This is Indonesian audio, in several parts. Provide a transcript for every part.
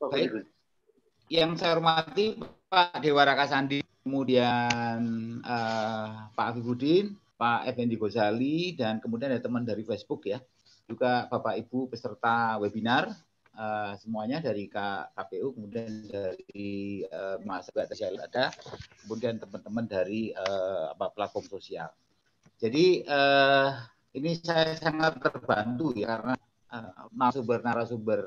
Baik. Yang saya hormati Pak Dewa Raka Sandi, kemudian uh, Pak Budin Pak Effendi Gozali, dan kemudian ada teman dari Facebook ya. Juga Bapak Ibu peserta webinar, uh, semuanya dari KPU, kemudian dari uh, eh, Masyarakat Sosial ada, kemudian teman-teman dari uh, apa, platform sosial. Jadi uh, ini saya sangat terbantu ya karena uh, narasumber-narasumber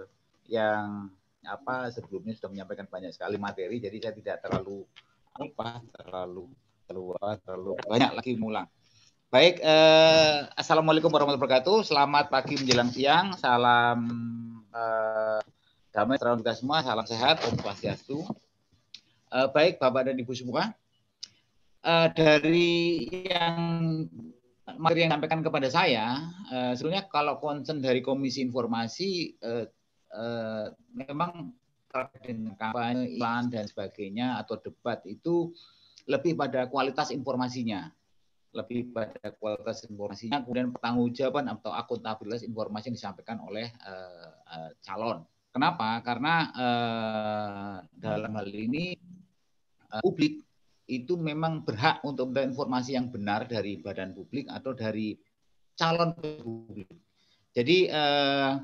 yang apa sebelumnya sudah menyampaikan banyak sekali materi jadi saya tidak terlalu apa terlalu terlalu terlalu banyak lagi mulang. Baik, eh, assalamualaikum warahmatullahi wabarakatuh. Selamat pagi menjelang siang. Salam eh, damai terang untuk semua. Salam sehat, Om Swastiastu. Eh, baik, Bapak dan Ibu semua. Eh, dari yang materi yang disampaikan kepada saya, eh, sebenarnya kalau concern dari Komisi Informasi eh, Eh, memang terkait dengan kampanye, iklan dan sebagainya atau debat itu lebih pada kualitas informasinya, lebih pada kualitas informasinya, kemudian pertanggungjawaban atau akuntabilitas informasi yang disampaikan oleh uh, uh, calon. Kenapa? Karena uh, dalam hal ini uh, publik itu memang berhak untuk mendapatkan informasi yang benar dari badan publik atau dari calon publik. Jadi uh,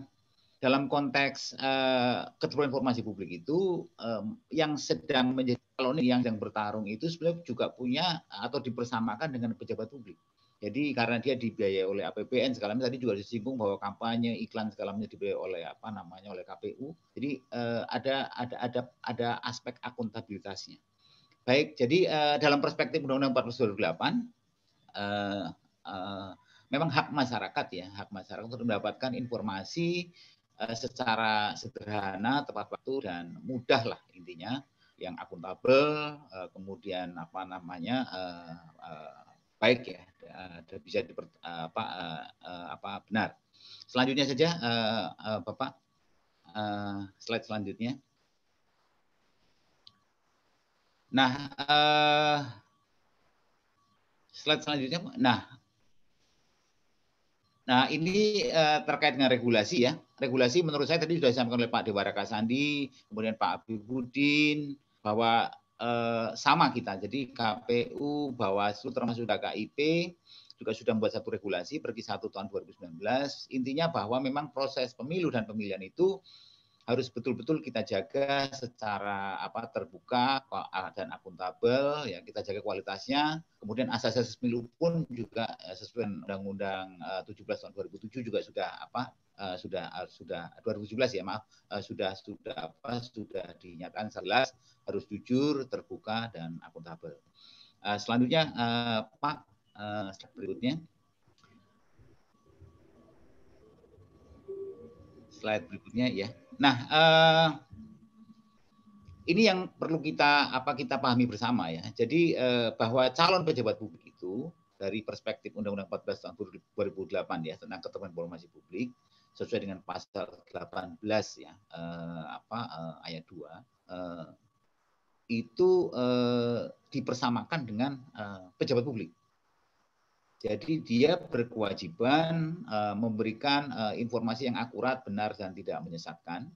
dalam konteks uh, eh, keterbukaan informasi publik itu um, yang sedang menjadi calon yang sedang bertarung itu sebenarnya juga punya atau dipersamakan dengan pejabat publik. Jadi karena dia dibiayai oleh APBN segala macam tadi juga disinggung bahwa kampanye iklan segala macam dibiayai oleh apa namanya oleh KPU. Jadi uh, ada ada ada ada aspek akuntabilitasnya. Baik, jadi uh, dalam perspektif Undang-Undang 48 2008 uh, memang hak masyarakat ya, hak masyarakat untuk mendapatkan informasi Eh, secara sederhana, tepat waktu dan mudah lah intinya yang akuntabel, eh, kemudian apa namanya eh, baik ya, bisa diper, apa, apa benar. Selanjutnya saja Bapak slide selanjutnya. Nah slide selanjutnya, nah Nah, ini uh, terkait dengan regulasi ya. Regulasi menurut saya tadi sudah disampaikan oleh Pak Dewaraka Sandi, kemudian Pak Abi Budin bahwa uh, sama kita. Jadi KPU, Bawaslu termasuk juga KIP juga sudah membuat satu regulasi pergi satu tahun 2019. Intinya bahwa memang proses pemilu dan pemilihan itu harus betul-betul kita jaga secara apa terbuka dan akuntabel ya kita jaga kualitasnya kemudian asas-asas pemilu pun juga eh, sesuai undang-undang 17 eh, tahun 2007 juga sudah apa eh, sudah sudah 2017 ya maaf sudah sudah apa sudah dinyatakan jelas harus jujur terbuka dan akuntabel selanjutnya Pak berikutnya slide berikutnya ya. Nah, uh, ini yang perlu kita apa kita pahami bersama ya. Jadi uh, bahwa calon pejabat publik itu dari perspektif Undang-Undang 14 tahun 2008 ya tentang keterbukaan informasi publik sesuai dengan pasal 18 ya uh, apa uh, ayat 2 uh, itu uh, dipersamakan dengan uh, pejabat publik. Jadi dia berkewajiban uh, memberikan uh, informasi yang akurat, benar dan tidak menyesatkan.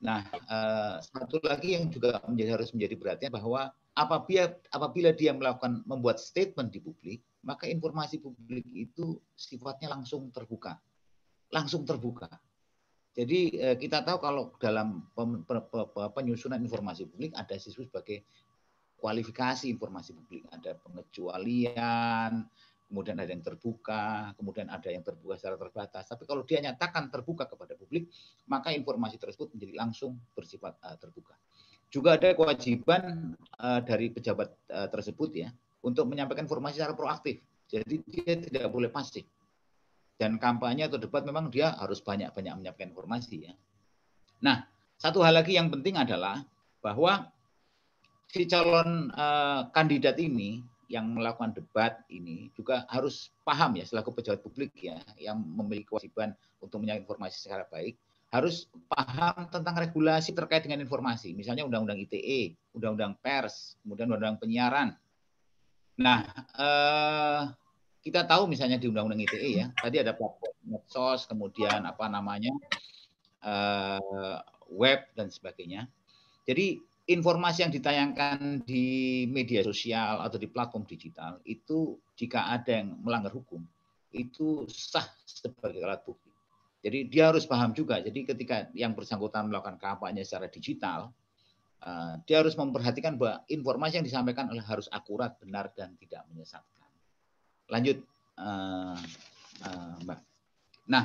Nah, uh, satu lagi yang juga menjadi, harus menjadi perhatian bahwa apabila apabila dia melakukan membuat statement di publik, maka informasi publik itu sifatnya langsung terbuka, langsung terbuka. Jadi uh, kita tahu kalau dalam pem, pe, pe, pe, penyusunan informasi publik ada siswa sebagai kualifikasi informasi publik, ada pengecualian, kemudian ada yang terbuka, kemudian ada yang terbuka secara terbatas. Tapi kalau dia nyatakan terbuka kepada publik, maka informasi tersebut menjadi langsung bersifat uh, terbuka. Juga ada kewajiban uh, dari pejabat uh, tersebut ya untuk menyampaikan informasi secara proaktif. Jadi dia tidak boleh pasif. Dan kampanye atau debat memang dia harus banyak-banyak menyampaikan informasi ya. Nah, satu hal lagi yang penting adalah bahwa si calon uh, kandidat ini yang melakukan debat ini juga harus paham ya selaku pejabat publik ya yang memiliki kewajiban untuk menyampaikan informasi secara baik harus paham tentang regulasi terkait dengan informasi misalnya undang-undang ITE, undang-undang pers, kemudian undang-undang penyiaran. Nah, eh, kita tahu misalnya di undang-undang ITE ya tadi ada platform medsos kemudian apa namanya eh, web dan sebagainya. Jadi informasi yang ditayangkan di media sosial atau di platform digital itu jika ada yang melanggar hukum itu sah sebagai alat bukti. Jadi dia harus paham juga. Jadi ketika yang bersangkutan melakukan kampanye secara digital, eh, dia harus memperhatikan bahwa informasi yang disampaikan oleh harus akurat, benar dan tidak menyesatkan. Lanjut, eh, eh, Mbak. Nah,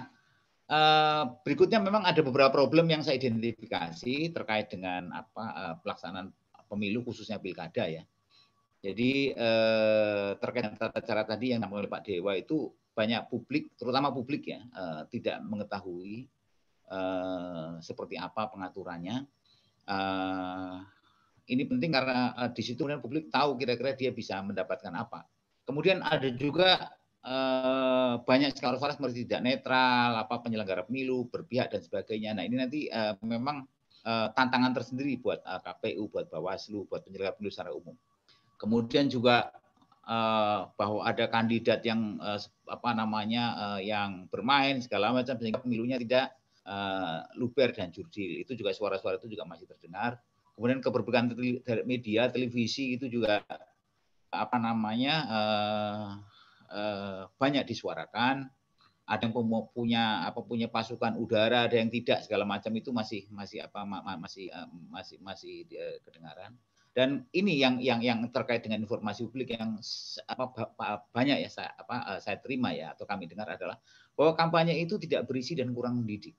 Eh, berikutnya memang ada beberapa problem yang saya identifikasi terkait dengan apa eh, pelaksanaan pemilu khususnya pilkada ya. Jadi eh, terkait dengan tata cara tadi yang namanya oleh Pak Dewa itu banyak publik, terutama publik ya, tidak mengetahui seperti apa pengaturannya. ini penting karena di situ kemudian publik tahu kira-kira dia bisa mendapatkan apa. Kemudian ada juga Eh, banyak sekali suara seperti tidak netral, apa penyelenggara pemilu, berpihak dan sebagainya. Nah ini nanti eh, memang eh, tantangan tersendiri buat KPU, buat Bawaslu, buat penyelenggara pemilu secara umum. Kemudian juga bahwa ada kandidat yang apa namanya yang bermain segala macam sehingga pemilunya tidak luber dan jurdil. Itu juga suara-suara itu juga masih terdengar. Kemudian keberbekan media, televisi itu juga apa namanya eh, banyak disuarakan ada yang punya apa punya pasukan udara ada yang tidak segala macam itu masih masih apa ma, ma, masih uh, masih masih uh, kedengaran dan ini yang yang yang terkait dengan informasi publik yang apa banyak ya saya apa eh, saya terima ya atau kami dengar adalah bahwa kampanye itu tidak berisi dan kurang mendidik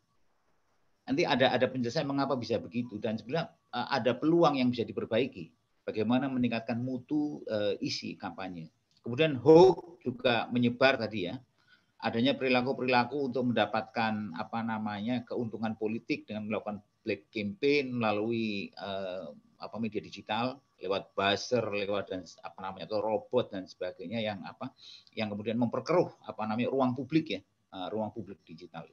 nanti ada ada penjelasan mengapa bisa begitu dan sebenarnya uh, ada peluang yang bisa diperbaiki bagaimana meningkatkan mutu uh, isi kampanye Kemudian hoax juga menyebar tadi ya. Adanya perilaku-perilaku untuk mendapatkan apa namanya keuntungan politik dengan melakukan black campaign melalui eh, apa media digital lewat buzzer, lewat dan apa namanya atau robot dan sebagainya yang apa yang kemudian memperkeruh apa namanya ruang publik ya, eh, ruang publik digital.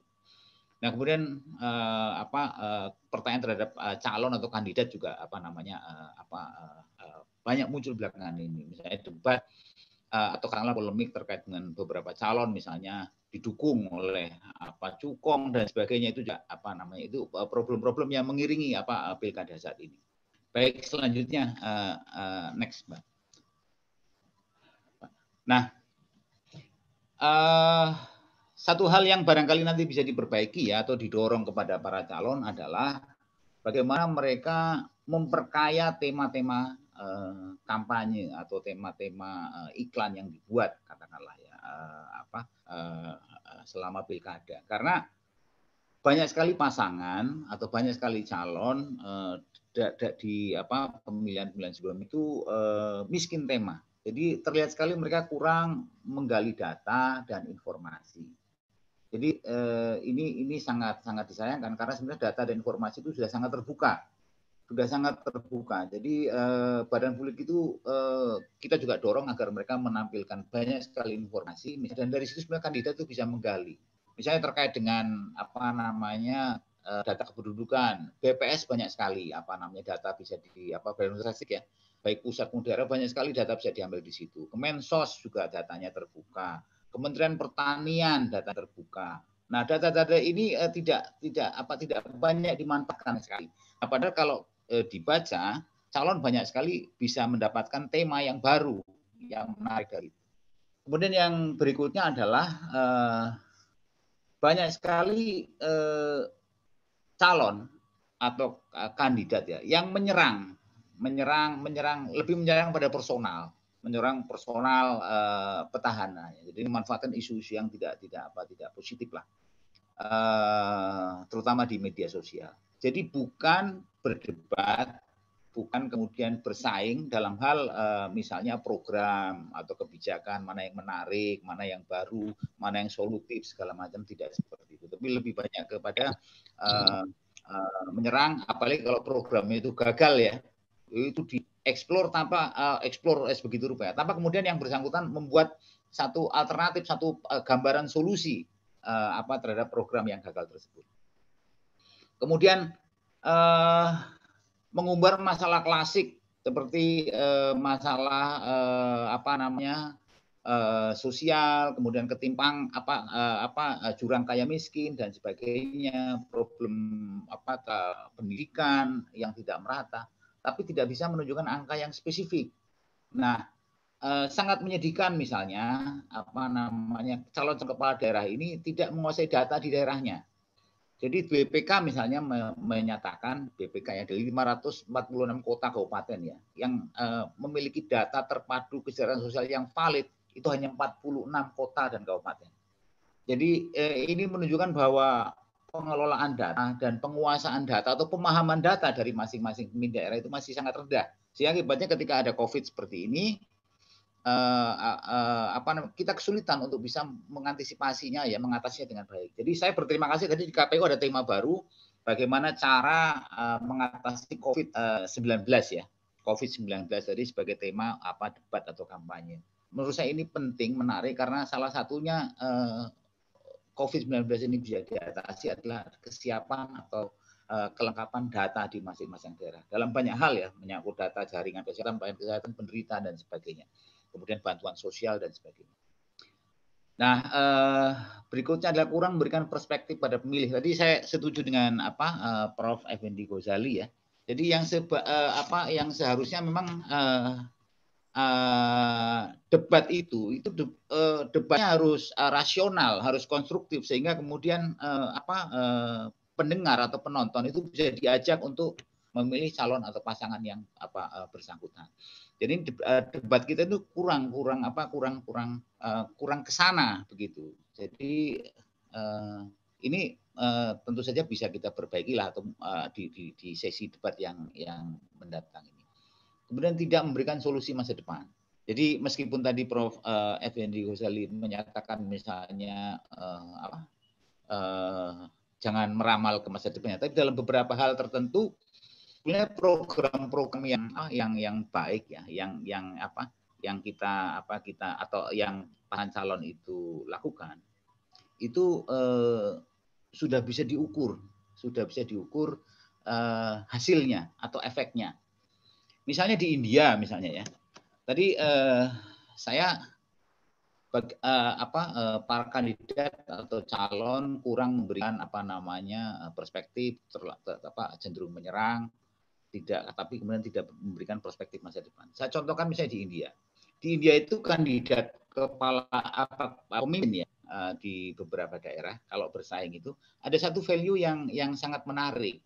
Nah, kemudian eh, apa eh, pertanyaan terhadap eh, calon atau kandidat juga apa namanya eh, apa eh, eh banyak muncul belakangan ini. Misalnya debat Eh, atau karena polemik terkait dengan beberapa calon misalnya didukung oleh apa cukong dan sebagainya itu juga apa namanya itu eh, problem-problem yang mengiringi apa eh, pilkada saat ini. Baik selanjutnya uh, uh, next mbak. Nah uh, satu hal yang barangkali nanti bisa diperbaiki ya atau didorong kepada para calon adalah bagaimana mereka memperkaya tema-tema Eh, kampanye atau tema-tema eh, iklan yang dibuat katakanlah ya eh, apa selama pilkada karena banyak sekali pasangan atau banyak sekali calon uh, di apa pemilihan-pemilihan sebelum itu miskin tema jadi terlihat sekali mereka kurang menggali data dan informasi jadi ini ini sangat sangat disayangkan karena sebenarnya data dan informasi itu sudah sangat terbuka sudah sangat terbuka. Jadi eh, badan publik itu eh, kita juga dorong agar mereka menampilkan banyak sekali informasi dan dari situ sebenarnya kandidat itu bisa menggali. Misalnya terkait dengan apa namanya eh, data kependudukan, BPS banyak sekali apa namanya data bisa di apa badan ya. Baik pusat maupun daerah banyak sekali data bisa diambil di situ. Kemensos juga datanya terbuka. Kementerian Pertanian data terbuka. Nah, data-data ini eh, tidak tidak apa tidak banyak dimanfaatkan sekali. Nah, padahal kalau e, dibaca, calon banyak sekali bisa mendapatkan tema yang baru yang menarik dari itu. Kemudian yang berikutnya adalah e, banyak sekali e, calon atau kandidat ya yang menyerang, menyerang, menyerang lebih menyerang pada personal, menyerang personal petahana. Jadi memanfaatkan isu-isu yang tidak tidak apa tidak positif lah, uh, terutama di media sosial. Jadi bukan berdebat, bukan kemudian bersaing dalam hal eh, misalnya program atau kebijakan mana yang menarik, mana yang baru, mana yang solutif segala macam tidak seperti itu. Tapi lebih banyak kepada eh, eh, menyerang apalagi kalau programnya itu gagal ya. Itu dieksplor tanpa uh, eksplor begitu rupa. Tanpa kemudian yang bersangkutan membuat satu alternatif, satu uh, gambaran solusi uh, apa terhadap program yang gagal tersebut. Kemudian eh, mengumbar masalah klasik seperti eh, masalah eh, apa namanya eh, sosial, kemudian ketimpang apa eh, apa eh, jurang kaya miskin dan sebagainya, problem apa pendidikan yang tidak merata, tapi tidak bisa menunjukkan angka yang spesifik. Nah, eh, sangat menyedihkan misalnya apa namanya calon kepala daerah ini tidak menguasai data di daerahnya. Jadi BPK misalnya menyatakan BPK ya dari 546 kota kabupaten ya yang eh, memiliki data terpadu kesejahteraan sosial yang valid itu hanya 46 kota dan kabupaten. Jadi eh, ini menunjukkan bahwa pengelolaan data dan penguasaan data atau pemahaman data dari masing-masing pemimpin daerah itu masih sangat rendah. Sehingga akibatnya ketika ada COVID seperti ini, Eh, eh, apa kita kesulitan untuk bisa mengantisipasinya ya mengatasinya dengan baik. Jadi saya berterima kasih tadi di KPU ada tema baru bagaimana cara eh, mengatasi COVID-19 ya. COVID-19 tadi sebagai tema apa debat atau kampanye. Menurut saya ini penting menarik karena salah satunya COVID-19 ini bisa diatasi adalah kesiapan atau kelengkapan data di masing-masing daerah. Dalam banyak hal ya, menyangkut data jaringan kesehatan, pelayanan kesehatan, penderita, dan sebagainya kemudian bantuan sosial dan sebagainya. Nah, eh, berikutnya adalah kurang memberikan perspektif pada pemilih. Tadi saya setuju dengan apa eh, Prof. Effendi Ghazali ya. Jadi yang seba, eh, apa yang seharusnya memang eh, Uh, debat itu itu de, uh, debatnya harus uh, rasional, harus konstruktif sehingga kemudian uh, apa uh, pendengar atau penonton itu bisa diajak untuk memilih calon atau pasangan yang apa uh, bersangkutan. Jadi eh, debat kita itu kurang kurang apa kurang kurang uh, kurang kesana begitu. Jadi uh, ini uh, tentu saja bisa kita perbaiki lah atau uh, di, di di sesi debat yang yang mendatang ini. Kemudian tidak memberikan solusi masa depan. Jadi meskipun tadi Prof. Uh, Ghazali menyatakan misalnya uh, apa, uh, jangan meramal ke masa depannya, tapi dalam beberapa hal tertentu sebenarnya program-program yang ah, yang yang baik ya, yang yang apa, yang kita apa kita atau yang pasangan calon itu lakukan itu eh, sudah bisa diukur, sudah bisa diukur eh, hasilnya atau efeknya. Misalnya di India misalnya ya, tadi eh, saya bag, eh, apa eh, para kandidat atau calon kurang memberikan apa namanya eh, perspektif ter, ter, apa cenderung menyerang tidak tapi kemudian tidak memberikan perspektif masa depan. Saya contohkan misalnya di India. Di India itu kandidat kepala apa pemimpin ya eh, di beberapa daerah kalau bersaing itu ada satu value yang yang sangat menarik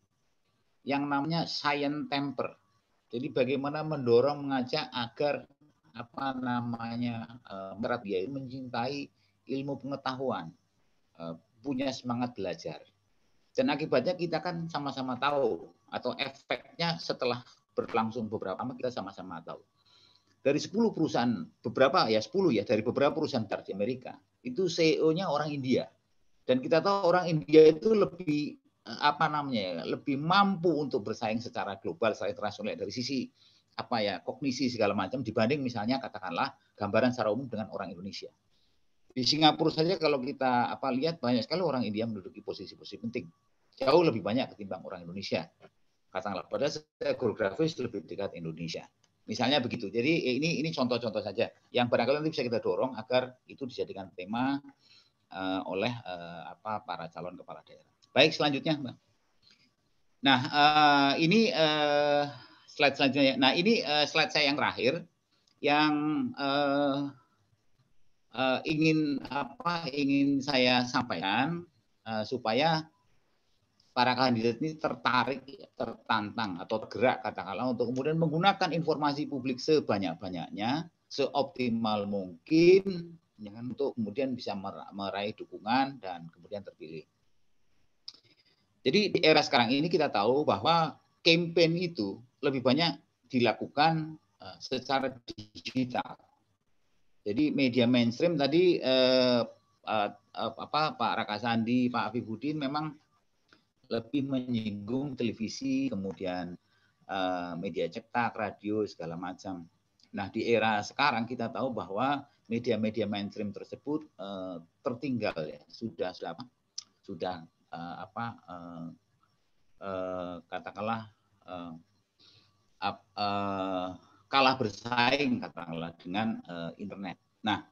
yang namanya science temper. Jadi bagaimana mendorong mengajak agar apa namanya eh, merapi dia mencintai ilmu pengetahuan, eh, punya semangat belajar. Dan akibatnya kita kan sama-sama tahu atau efeknya setelah berlangsung beberapa lama kita sama-sama tahu. Dari 10 perusahaan, beberapa ya 10 ya, dari beberapa perusahaan besar di Amerika, itu CEO-nya orang India. Dan kita tahu orang India itu lebih eh, apa namanya ya, lebih mampu untuk bersaing secara global, secara internasional dari sisi apa ya kognisi segala macam dibanding misalnya katakanlah gambaran secara umum dengan orang Indonesia. Di Singapura saja kalau kita apa lihat banyak sekali orang India menduduki posisi-posisi penting jauh lebih banyak ketimbang orang Indonesia. Katakanlah pada geografis lebih dekat Indonesia. Misalnya begitu. Jadi eh, ini ini contoh-contoh saja yang barangkali nanti bisa kita dorong agar itu dijadikan tema uh, oleh uh, apa para calon kepala daerah. Baik selanjutnya, Mbak. Nah uh, ini uh, slide selanjutnya. Nah ini uh, slide saya yang terakhir yang uh, uh, ingin apa ingin saya sampaikan uh, supaya para kandidat ini tertarik, tertantang atau tergerak katakanlah untuk kemudian menggunakan informasi publik sebanyak-banyaknya, seoptimal mungkin dengan untuk kemudian bisa meraih dukungan dan kemudian terpilih. Jadi di era sekarang ini kita tahu bahwa campaign itu lebih banyak dilakukan eh, secara digital. Jadi media mainstream tadi eh, eh, eh apa Pak Raka Sandi, Pak Afi Budin memang lebih menyinggung televisi, kemudian uh, media cetak, radio, segala macam. Nah, di era sekarang kita tahu bahwa media-media mainstream tersebut uh, tertinggal ya, sudah sudah apa? Sudah uh, apa uh, uh, katakanlah uh, uh, kalah bersaing katakanlah dengan uh, internet. Nah,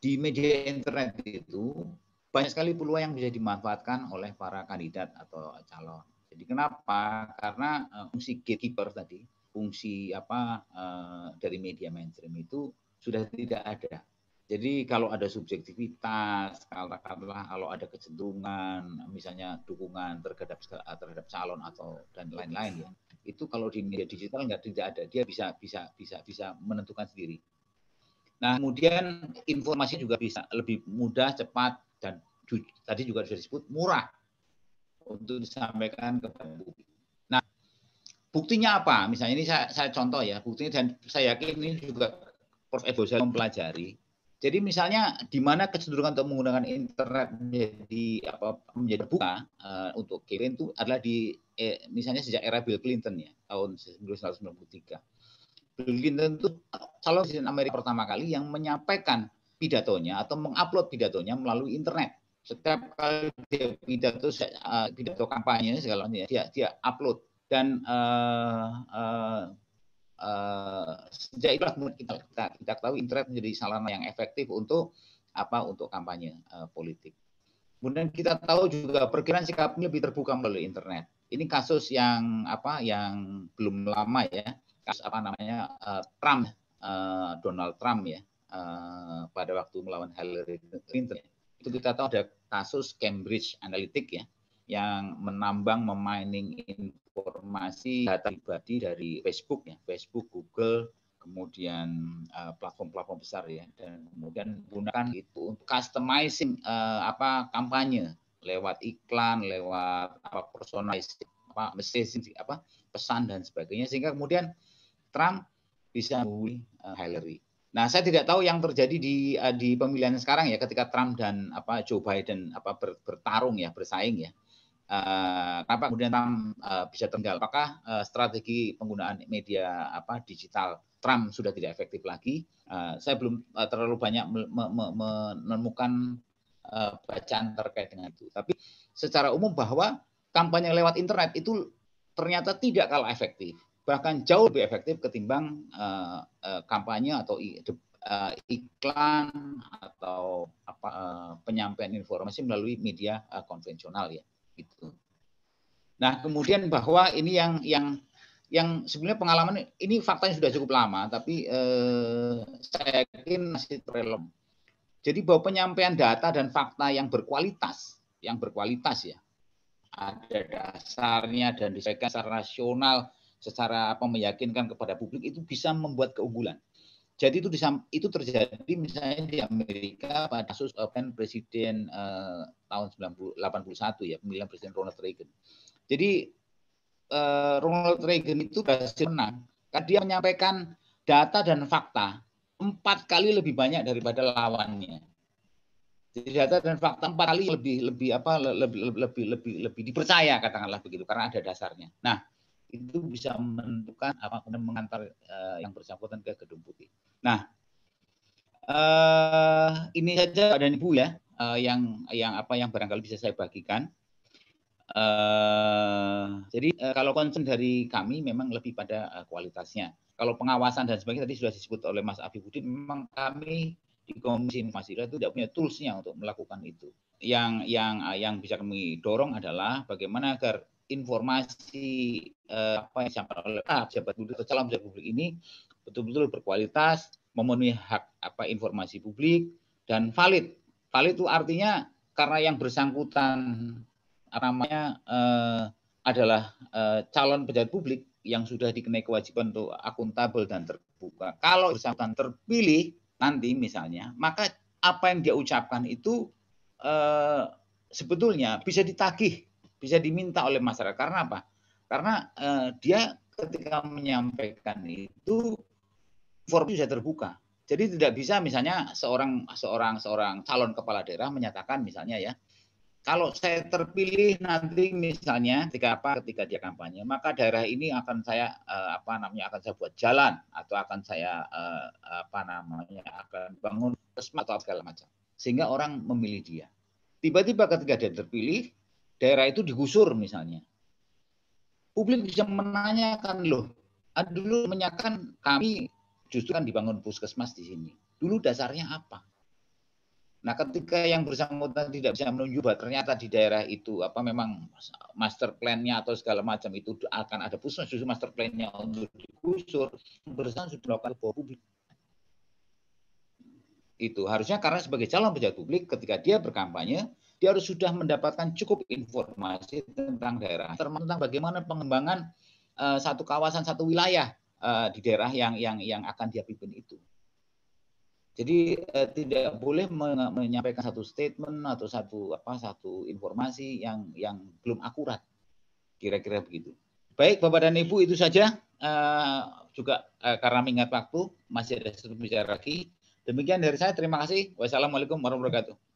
di media internet itu banyak sekali peluang yang bisa dimanfaatkan oleh para kandidat atau calon. Jadi kenapa? Karena uh, fungsi gatekeeper tadi, fungsi apa uh, dari media mainstream itu sudah tidak ada. Jadi kalau ada subjektivitas, kalau kalau ada kecenderungan, misalnya dukungan terhadap terhadap calon atau dan lain-lain ya, itu kalau di media digital nggak tidak ada, dia bisa bisa bisa bisa menentukan sendiri. Nah kemudian informasi juga bisa lebih mudah, cepat dan tadi juga sudah disebut murah untuk disampaikan kepada publik. Nah, buktinya apa? Misalnya ini saya, saya contoh ya, buktinya dan saya yakin ini juga Prof. Ebo saya mempelajari. Jadi misalnya di mana kecenderungan untuk menggunakan internet menjadi apa menjadi buka uh, untuk kirim itu adalah di eh, misalnya sejak era Bill Clinton ya tahun 1993. Bill Clinton itu calon presiden Amerika pertama kali yang menyampaikan pidatonya atau mengupload pidatonya melalui internet. Setiap kali dia pidato uh, pidato kampanye segala macam dia dia upload dan uh, uh, uh, sejak itulah kita, kita kita tahu internet menjadi sarana yang efektif untuk apa untuk kampanye uh, politik. Kemudian kita tahu juga perkiraan sikapnya lebih terbuka melalui internet. Ini kasus yang apa yang belum lama ya, kasus apa namanya uh, Trump uh, Donald Trump ya Eh, pada waktu melawan Hillary Clinton itu kita tahu ada kasus Cambridge Analytic ya yang menambang memining informasi data pribadi dari Facebook ya Facebook Google kemudian eh, platform-platform uh, besar ya dan kemudian gunakan itu untuk customizing uh, apa kampanye lewat iklan lewat apa personalizing apa messaging apa pesan dan sebagainya sehingga kemudian Trump bisa mengungguli uh, Hillary Nah, saya tidak tahu yang terjadi di eh, di pemilihan sekarang ya ketika Trump dan apa Joe Biden apa ber, bertarung ya, bersaing ya. Uh, kenapa kemudian Trump uh, bisa tertinggal? Apakah uh, strategi penggunaan media apa digital Trump sudah tidak efektif lagi? Uh, saya belum uh, terlalu banyak me me me menemukan uh, bacaan terkait dengan itu. Tapi secara umum bahwa kampanye lewat internet itu ternyata tidak kalah efektif bahkan jauh lebih efektif ketimbang uh, uh, kampanye atau uh, iklan atau apa, uh, penyampaian informasi melalui media uh, konvensional ya gitu. Nah kemudian bahwa ini yang yang yang sebenarnya pengalaman ini faktanya sudah cukup lama tapi uh, saya yakin masih relevan. Jadi bahwa penyampaian data dan fakta yang berkualitas, yang berkualitas ya, ada dasarnya dan disampaikan secara rasional secara apa meyakinkan kepada publik itu bisa membuat keunggulan. Jadi itu itu terjadi misalnya di Amerika pada kasus open eh, presiden uh, tahun 1981 ya pemilihan presiden Ronald Reagan. Jadi uh, Ronald Reagan itu berhasil menang karena dia menyampaikan data dan fakta empat kali lebih banyak daripada lawannya. Jadi data dan fakta empat kali lebih lebih apa lebih lebih lebih lebih dipercaya katakanlah begitu karena ada dasarnya. Nah, itu bisa menentukan apa kemudian mengantar uh, yang bersangkutan ke gedung putih. Nah, uh, ini saja ada Ibu ya uh, yang yang apa yang barangkali bisa saya bagikan. Uh, jadi uh, kalau concern dari kami memang lebih pada uh, kualitasnya. Kalau pengawasan dan sebagainya tadi sudah disebut oleh Mas Afifuddin, memang kami di Komisi Informasi itu tidak punya toolsnya untuk melakukan itu. Yang yang yang bisa kami dorong adalah bagaimana agar informasi eh, apa yang disampaikan oleh ah, pejabat publik atau calon pejabat publik ini betul-betul berkualitas, memenuhi hak apa informasi publik dan valid. Valid itu artinya karena yang bersangkutan namanya eh, adalah eh, calon pejabat publik yang sudah dikenai kewajiban untuk akuntabel dan terbuka. Kalau bersangkutan terpilih nanti misalnya, maka apa yang dia ucapkan itu eh, sebetulnya bisa ditagih bisa diminta oleh masyarakat. Karena apa? Karena eh, dia ketika menyampaikan itu form sudah terbuka. Jadi tidak bisa misalnya seorang seorang seorang calon kepala daerah menyatakan misalnya ya kalau saya terpilih nanti misalnya ketika apa ketika dia kampanye maka daerah ini akan saya eh, apa namanya akan saya buat jalan atau akan saya eh, apa namanya akan bangun resma atau segala macam sehingga orang memilih dia tiba-tiba ketika dia terpilih daerah itu digusur misalnya. Publik bisa menanyakan loh, ah, dulu menyakan kami justru kan dibangun puskesmas di sini. Dulu dasarnya apa? Nah, ketika yang bersangkutan tidak bisa menunjuk bahwa ternyata di daerah itu apa memang master plan-nya atau segala macam itu akan ada puskesmas, justru master plan-nya untuk digusur, bersangkutan sudah melakukan bahwa publik. Itu harusnya karena sebagai calon pejabat publik ketika dia berkampanye dia harus sudah mendapatkan cukup informasi tentang daerah, termasuk tentang bagaimana pengembangan uh, satu kawasan, satu wilayah uh, di daerah yang yang yang akan dia pimpin itu. Jadi uh, tidak boleh menyampaikan satu statement atau satu apa satu informasi yang yang belum akurat. Kira-kira begitu. Baik Bapak dan Ibu itu saja Uh, juga uh, karena mengingat waktu masih ada satu bicara lagi. Demikian dari saya terima kasih. Wassalamualaikum warahmatullahi wabarakatuh.